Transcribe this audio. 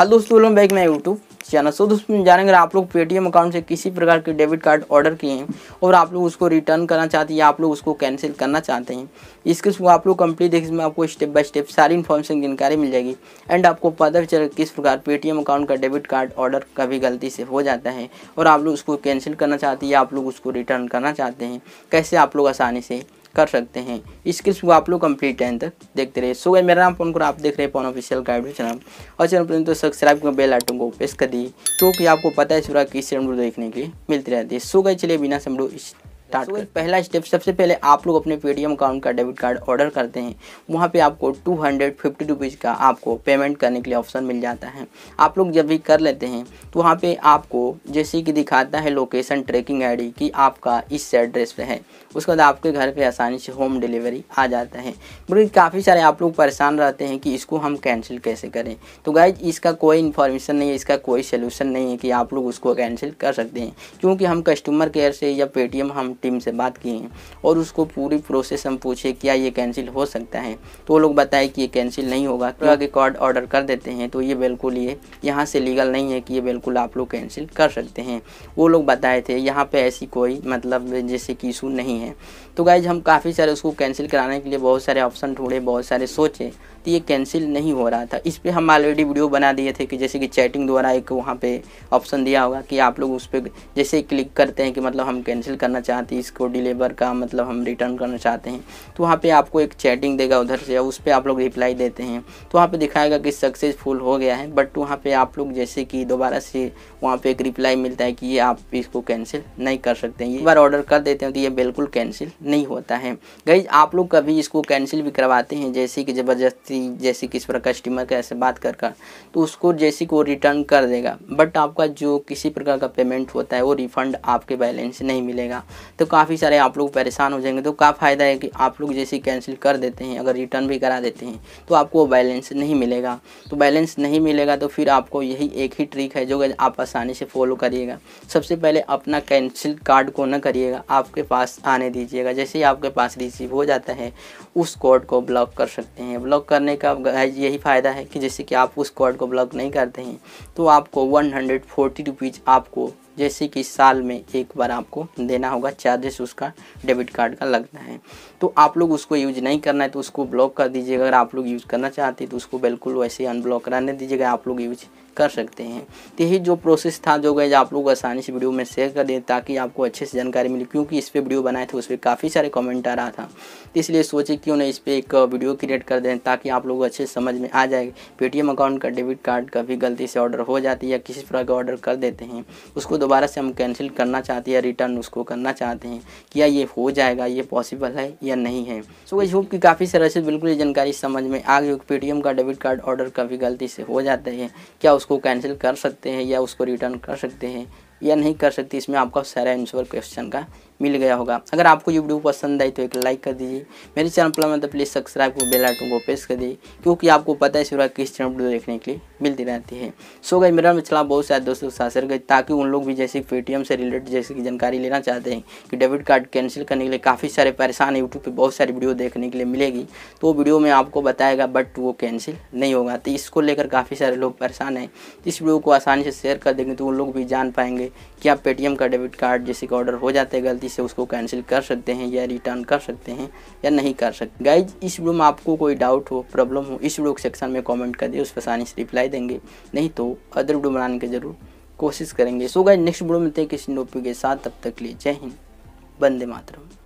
Hello हाँ दोस्तों welcome back मैं यूट्यूब चैनल सो दोस्तों जानेंगे आप लोग पेटीएम अकाउंट से किसी प्रकार के डेबिट कार्ड ऑर्डर किए हैं और आप लोग उसको रिटर्न करना चाहते हैं या आप लोग उसको कैंसिल करना चाहते हैं इसके थ्रू आप लोग कंप्लीट देखिए इसमें आपको स्टेप बाय स्टेप सारी इन्फॉर्मेशन जानकारी मिल जाएगी एंड आपको पता भी चल किस प्रकार पेटीएम अकाउंट का डेबिट कार्ड ऑर्डर कभी गलती से हो जाता है और आप लोग उसको कैंसिल करना चाहते हैं या आप लोग उसको रिटर्न करना चाहते हैं कैसे आप लोग आसानी से कर सकते हैं इसके को आप लोग कंप्लीट टाइम तक देखते रहे सो गए मेरा नाम फोन आप देख रहे हैं फोन ऑफिशियल का यूट्यूब चैनल और चैनल पर तो सब्सक्राइब कर बेल आइटन को प्रेस कर दी क्योंकि आपको पता है सुबह किस चैनल देखने के लिए मिलती रहती है सो गए चलिए बिना समझो स्टार्ट so, पहला स्टेप सबसे पहले आप लोग अपने पेटीएम अकाउंट का डेबिट कार्ड ऑर्डर करते हैं वहाँ पे आपको टू हंड्रेड फिफ्टी रुपीज़ का आपको पेमेंट करने के लिए ऑप्शन मिल जाता है आप लोग जब भी कर लेते हैं तो वहाँ पे आपको जैसे कि दिखाता है लोकेशन ट्रैकिंग आईडी कि आपका इस एड्रेस पे है उसके बाद आपके घर पे आसानी से होम डिलीवरी आ जाता है बल्कि काफ़ी सारे आप लोग परेशान रहते हैं कि इसको हम कैंसिल कैसे करें तो गाइज इसका कोई इन्फॉर्मेशन नहीं है इसका कोई सोल्यूशन नहीं है कि आप लोग उसको कैंसिल कर सकते हैं क्योंकि हम कस्टमर केयर से या पेटीएम हम टीम से बात की है और उसको पूरी प्रोसेस हम पूछे क्या ये कैंसिल हो सकता है तो वो लोग बताए कि ये कैंसिल नहीं होगा क्यों हाँ। आगे कार्ड ऑर्डर कर देते हैं तो ये बिल्कुल ये यहाँ से लीगल नहीं है कि ये बिल्कुल आप लोग कैंसिल कर सकते हैं वो लोग बताए थे यहाँ पर ऐसी कोई मतलब जैसे कि इशू नहीं है तो गाइज हम काफ़ी सारे उसको कैंसिल कराने के लिए बहुत सारे ऑप्शन ढूंढे बहुत सारे सोचे तो ये कैंसिल नहीं हो रहा था इस पर हम ऑलरेडी वीडियो बना दिए थे कि जैसे कि चैटिंग द्वारा एक वहाँ पे ऑप्शन दिया होगा कि आप लोग उस पर जैसे क्लिक करते हैं कि मतलब हम कैंसिल करना चाहते तीस इसको डिलीवर का मतलब हम रिटर्न करना चाहते हैं तो वहाँ पे आपको एक चैटिंग देगा उधर से उस पर आप लोग रिप्लाई देते हैं तो वहाँ पे दिखाएगा कि सक्सेसफुल हो गया है बट वहाँ पे आप लोग जैसे कि दोबारा से वहाँ पे एक रिप्लाई मिलता है कि ये आप इसको कैंसिल नहीं कर सकते हैं ये बार ऑर्डर कर देते हैं तो ये बिल्कुल कैंसिल नहीं होता है गई आप लोग कभी इसको कैंसिल भी करवाते हैं जैसे कि ज़बरदस्ती जैसे किस पर कस्टमर का ऐसे बात कर कर तो उसको जैसे कि वो रिटर्न कर देगा बट आपका जो किसी प्रकार का पेमेंट होता है वो रिफ़ंड आपके बैलेंस नहीं मिलेगा तो काफ़ी सारे आप लोग परेशान हो जाएंगे तो क्या फ़ायदा है कि आप लोग जैसे कैंसिल कर देते हैं अगर रिटर्न भी करा देते हैं तो आपको बैलेंस नहीं मिलेगा तो बैलेंस नहीं मिलेगा तो फिर आपको यही एक ही ट्रिक है जो आप आसानी से फॉलो करिएगा सबसे पहले अपना कैंसिल कार्ड को ना करिएगा आपके पास आने दीजिएगा जैसे ही आपके पास रिसीव हो जाता है उस कोड को ब्लॉक कर सकते हैं ब्लॉक करने का यही फ़ायदा है कि जैसे कि आप उस कोड को ब्लॉक नहीं करते हैं तो आपको वन हंड्रेड फोर्टी रुपीज़ आपको जैसे कि साल में एक बार आपको देना होगा चार्जेस उसका डेबिट कार्ड का लगता है तो आप लोग उसको यूज नहीं करना है तो उसको ब्लॉक कर दीजिएगा अगर आप लोग यूज करना चाहते हैं तो उसको बिल्कुल वैसे अनब्लॉक कराने दीजिएगा आप लोग यूज कर सकते हैं तो यही जो प्रोसेस था जो गए आप लोग आसानी से वीडियो में शेयर कर दें ताकि आपको अच्छे से जानकारी मिले क्योंकि इस पर वीडियो बनाए थे उस पर काफ़ी सारे कमेंट आ रहा था तो इसलिए सोचे क्यों ना इस पर एक वीडियो क्रिएट कर दें ताकि आप लोग अच्छे से समझ में आ जाए पेटीएम अकाउंट का डेबिट कार्ड कभी गलती से ऑर्डर हो जाती है या किसी प्रकार का ऑर्डर कर देते हैं उसको दोबारा से हम कैंसिल करना चाहते हैं या रिटर्न उसको करना चाहते हैं क्या ये हो जाएगा ये पॉसिबल है या नहीं है सो वही गई होप कि काफ़ी सारे से बिल्कुल ये जानकारी समझ में आ गई पेटीएम का डेबिट कार्ड ऑर्डर कभी गलती से हो जाता है क्या उसको उसको कैंसिल कर सकते हैं या उसको रिटर्न कर सकते हैं या नहीं कर सकती इसमें आपका सारा आंसर क्वेश्चन का मिल गया होगा अगर आपको ये वीडियो पसंद आई तो एक लाइक कर दीजिए मेरे चैनल पर मतलब प्लीज़ सब्सक्राइब को बेल आइकन को प्रेस कर दीजिए क्योंकि आपको पता है सिवा किस चैनल वीडियो देखने के लिए मिलती रहती है सो गई मेरा मिछला बहुत सारे दोस्तों के साथ शेयर गई ताकि उन लोग भी जैसे पेटीएम से रिलेटेड जैसे की जानकारी लेना चाहते हैं कि डेबिट कार्ड कैंसिल करने के लिए काफ़ी सारे परेशान यूट्यूब पर बहुत सारी वीडियो देखने के लिए मिलेगी तो वो वीडियो में आपको बताएगा बट वो कैंसिल नहीं होगा तो इसको लेकर काफ़ी सारे लोग परेशान हैं इस वीडियो को आसानी से शेयर कर देंगे तो उन लोग भी जान पाएंगे कि आप पेटीएम का डेबिट कार्ड जैसे कि ऑर्डर हो जाते हैं गलती से उसको कैंसिल कर सकते हैं या रिटर्न कर सकते हैं या नहीं कर सकते गाइज इस वीडियो में आपको कोई डाउट हो प्रॉब्लम हो इस वीडियो सेक्शन में कॉमेंट कर दिए उस पर आसानी से रिप्लाई देंगे नहीं तो अदर वीडियो बनाने की जरूर कोशिश करेंगे सो गाइज नेक्स्ट वीडियो मिलते हैं किसी नोपी के साथ तब तक लिए जय हिंद बंदे मातरम